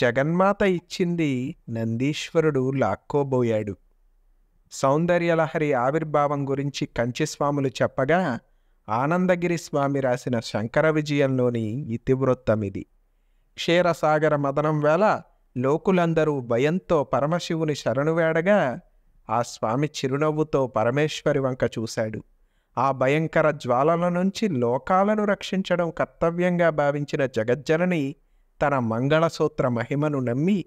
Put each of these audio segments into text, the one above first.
జగన్మాత ఇచ్చింది నందీశ్వరుడు లాక్కోబోయాడు సౌందర్యలహరి ఆవిర్భావం గురించి కంచిస్వాములు చెప్పగా ఆనందగిరి స్వామి రాసిన శంకర విజయంలోని ఇతివృత్తమిది క్షీరసాగర మదనం వేళ లోకులందరూ భయంతో పరమశివుని శరణు వేడగా ఆ స్వామి చిరునవ్వుతో పరమేశ్వరి వంక చూశాడు ఆ భయంకర జ్వాలల నుంచి లోకాలను రక్షించడం కర్తవ్యంగా భావించిన జగజ్జనని తన మంగళసూత్ర మహిమను నమ్మి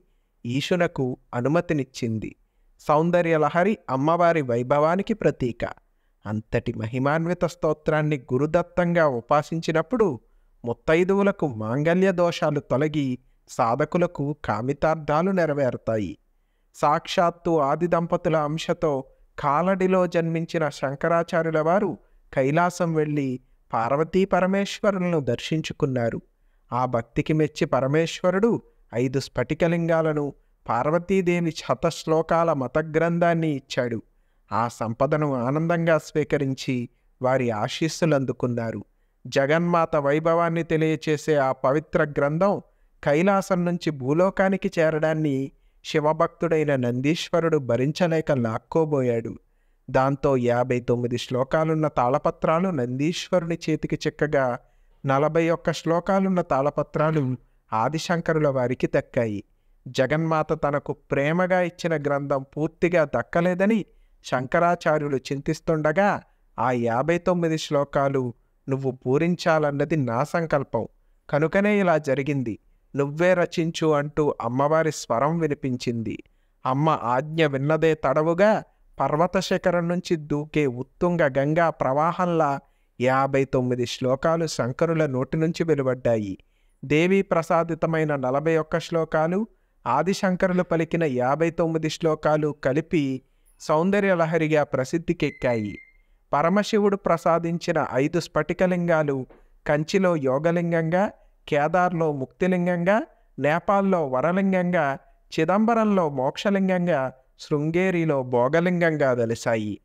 ఈశునకు అనుమతినిచ్చింది సౌందర్యలహరి అమ్మవారి వైభవానికి ప్రతీక అంతటి మహిమాన్విత స్తోత్రాన్ని గురుదత్తంగా ఉపాసించినప్పుడు ముత్తైదువులకు మాంగల్య దోషాలు తొలగి సాధకులకు కామితార్థాలు నెరవేరుతాయి సాక్షాత్తు ఆది దంపతుల అంశతో కాలడిలో జన్మించిన శంకరాచార్యుల వారు కైలాసం వెళ్ళి పార్వతీ పరమేశ్వరులను దర్శించుకున్నారు ఆ భక్తికి మెచ్చి పరమేశ్వరుడు ఐదు స్ఫటికలింగాలను పార్వతీదేవి శతశ్లోకాల మతగ్రంథాన్ని ఇచ్చాడు ఆ సంపదను ఆనందంగా స్వీకరించి వారి ఆశీస్సులు అందుకున్నారు జగన్మాత వైభవాన్ని తెలియచేసే ఆ పవిత్ర గ్రంథం కైలాసం నుంచి భూలోకానికి చేరడాన్ని శివభక్తుడైన నందీశ్వరుడు భరించలేక లాక్కోబోయాడు దాంతో యాభై తొమ్మిది శ్లోకాలున్న తాళపత్రాలు నందీశ్వరుని చేతికి చిక్కగా నలభై ఒక్క శ్లోకాలున్న తాళపత్రాలు ఆదిశంకరుల వారికి దక్కాయి జగన్మాత తనకు ప్రేమగా ఇచ్చిన గ్రంథం పూర్తిగా దక్కలేదని శంకరాచార్యులు చింతిస్తుండగా ఆ యాభై తొమ్మిది శ్లోకాలు నువ్వు పూరించాలన్నది నా సంకల్పం కనుకనే ఇలా జరిగింది నువ్వే రచించు అంటూ అమ్మవారి స్వరం వినిపించింది అమ్మ ఆజ్ఞ విన్నదే తడవుగా పర్వత శిఖరం నుంచి దూకే ఉత్తుంగ గంగా ప్రవాహంలా యాభై తొమ్మిది శ్లోకాలు శంకరుల నోటి నుంచి వెలువడ్డాయి దేవీ ప్రసాదితమైన నలభై ఒక్క శ్లోకాలు ఆదిశంకరులు పలికిన యాభై తొమ్మిది శ్లోకాలు కలిపి సౌందర్యలహరిగా ప్రసిద్ధికెక్కాయి పరమశివుడు ప్రసాదించిన ఐదు స్ఫటికలింగాలు కంచిలో యోగలింగంగా కేదార్లో ముక్తిలింగంగా నేపాల్లో వరలింగంగా చిదంబరంలో మోక్షలింగంగా శృంగేరిలో భోగలింగంగా దలిశాయి